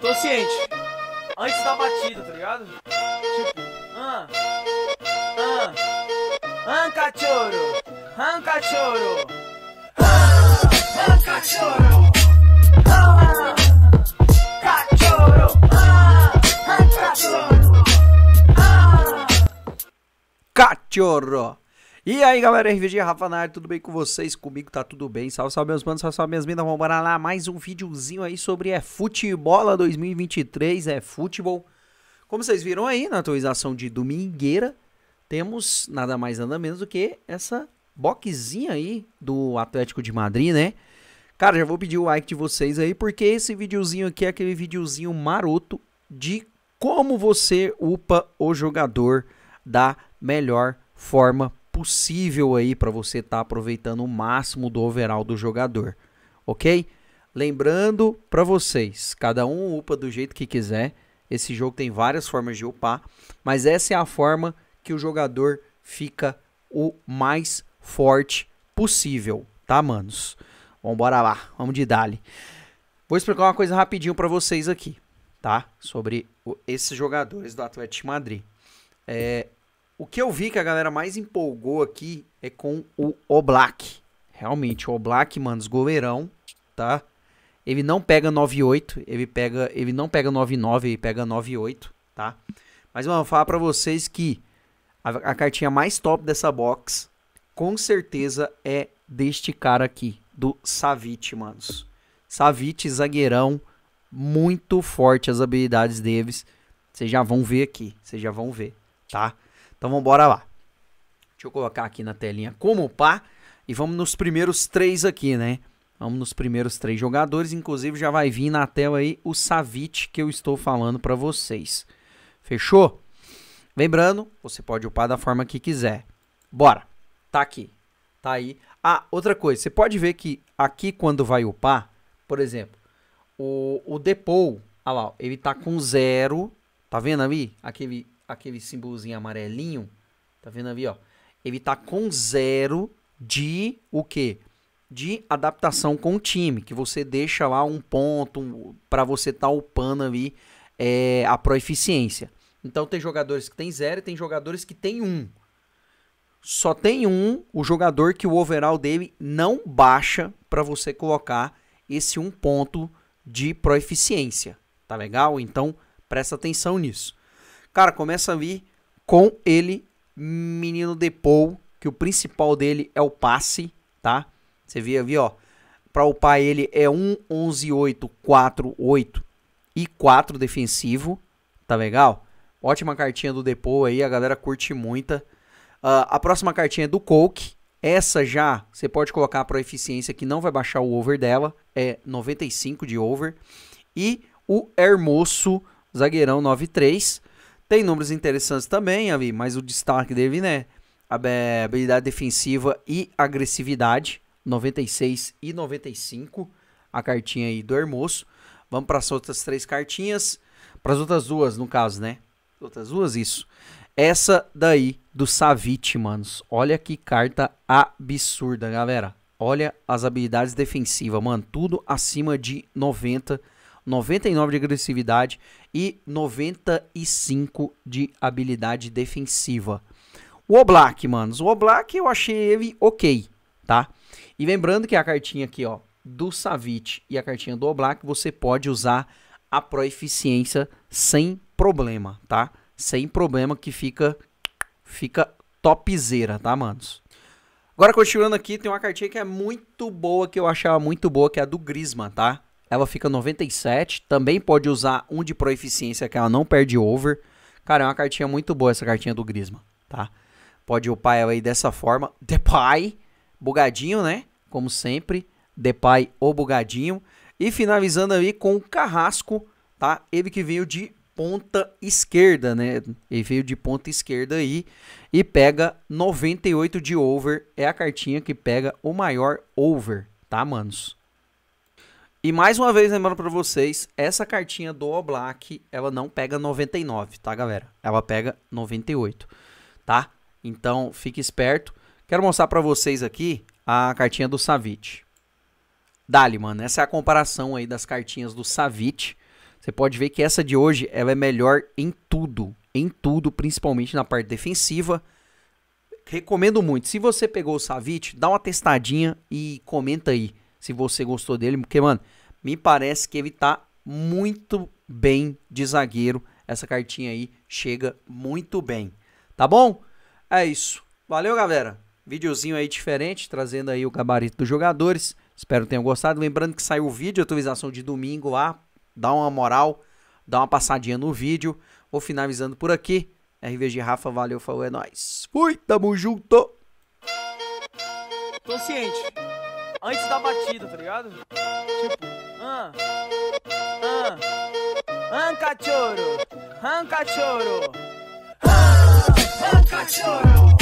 Tô ciente. Antes da batida, tá ligado? Tipo, ah, ah, ah, cachorro, ah, cachorro, ah, ah, cachorro, cachorro, ah, cachorro, ah, cachorro. E aí galera, RVG Rafa na área, tudo bem com vocês? Comigo tá tudo bem, salve, salve meus manos, salve, salve minhas minas, vamos lá, mais um videozinho aí sobre é futebol 2023, é futebol. Como vocês viram aí na atualização de domingueira, temos nada mais nada menos do que essa boxzinha aí do Atlético de Madrid, né? Cara, já vou pedir o like de vocês aí, porque esse videozinho aqui é aquele videozinho maroto de como você upa o jogador da melhor forma possível aí para você estar tá aproveitando o máximo do overall do jogador, ok? Lembrando para vocês, cada um upa do jeito que quiser. Esse jogo tem várias formas de upar, mas essa é a forma que o jogador fica o mais forte possível, tá, manos? Vamos bora lá, vamos de dali. Vou explicar uma coisa rapidinho para vocês aqui, tá? Sobre o, esses jogadores do Atlético Madrid. É, o que eu vi que a galera mais empolgou aqui é com o Oblak. Realmente, o Oblak, mano, goleirão, tá? Ele não pega 9.8, ele pega, ele não pega 9.9, ele pega 9.8, tá? Mas mano, vou falar para vocês que a, a, cartinha mais top dessa box, com certeza é deste cara aqui, do Savic, manos. Savic zagueirão, muito forte as habilidades deles. Vocês já vão ver aqui, vocês já vão ver, tá? Então vamos bora lá. Deixa eu colocar aqui na telinha como pá. E vamos nos primeiros três aqui, né? Vamos nos primeiros três jogadores. Inclusive já vai vir na tela aí o Savit que eu estou falando para vocês. Fechou? Lembrando, você pode upar da forma que quiser. Bora. Tá aqui. Tá aí. Ah, outra coisa. Você pode ver que aqui quando vai upar, por exemplo, o, o Depou, lá, ele tá com zero. Tá vendo ali? Aquele aquele símbolozinho amarelinho, tá vendo ali, ó? Ele tá com zero de o quê? De adaptação com o time, que você deixa lá um ponto para você tá upando ali é, a proeficiência. Então tem jogadores que tem zero e tem jogadores que tem um. Só tem um, o jogador que o overall dele não baixa para você colocar esse um ponto de proeficiência, tá legal? Então presta atenção nisso. Cara, começa a vir com ele, menino de Paul, que o principal dele é o passe, tá? Você via, ali, ó. Pra upar ele é 1, 11, 8, 4, 8 e 4 defensivo, tá legal? Ótima cartinha do Depô aí, a galera curte muita. Uh, a próxima cartinha é do Coke. Essa já você pode colocar para eficiência que não vai baixar o over dela, é 95 de over. E o Hermoso, zagueirão 93. Tem números interessantes também, Avi, mas o destaque dele, né? Habilidade defensiva e agressividade, 96 e 95, a cartinha aí do Hermoso. Vamos para as outras três cartinhas. Para as outras duas, no caso, né? Outras duas, isso. Essa daí do Savit, manos. Olha que carta absurda, galera. Olha as habilidades defensivas, mano. Tudo acima de 90 99 de agressividade e 95 de habilidade defensiva. O Oblak, manos. O Oblak eu achei ele ok, tá? E lembrando que a cartinha aqui, ó, do Savit e a cartinha do Oblak, você pode usar a proeficiência sem problema, tá? Sem problema que fica fica topzera, tá, manos? Agora, continuando aqui, tem uma cartinha que é muito boa, que eu achava muito boa, que é a do Grisma, tá? ela fica 97. Também pode usar um de eficiência que ela não perde over. Cara, é uma cartinha muito boa essa cartinha do Grisma, tá? Pode upar ela aí dessa forma. the Pie, bugadinho, né? Como sempre, the Pie ou bugadinho. E finalizando aí com o Carrasco, tá? Ele que veio de ponta esquerda, né? Ele veio de ponta esquerda aí e pega 98 de over. É a cartinha que pega o maior over, tá, manos? E mais uma vez lembrando para vocês, essa cartinha do Oblak, ela não pega 99, tá, galera? Ela pega 98, tá? Então, fique esperto. Quero mostrar para vocês aqui a cartinha do Savic. Dali, mano, essa é a comparação aí das cartinhas do Savic. Você pode ver que essa de hoje, ela é melhor em tudo, em tudo, principalmente na parte defensiva. Recomendo muito. Se você pegou o Savic, dá uma testadinha e comenta aí se você gostou dele, porque, mano, me parece que ele tá muito bem de zagueiro. Essa cartinha aí chega muito bem. Tá bom? É isso. Valeu, galera. Videozinho aí diferente, trazendo aí o gabarito dos jogadores. Espero que tenham gostado. Lembrando que saiu o vídeo, atualização de domingo lá. Dá uma moral, dá uma passadinha no vídeo. Vou finalizando por aqui. RVG Rafa, valeu, falou, é nóis. Fui, tamo junto. Tô ciente antes da batida, tá ligado? Tipo, ah, ah, ah, cachorro, ah, cachorro, ah, cachorro.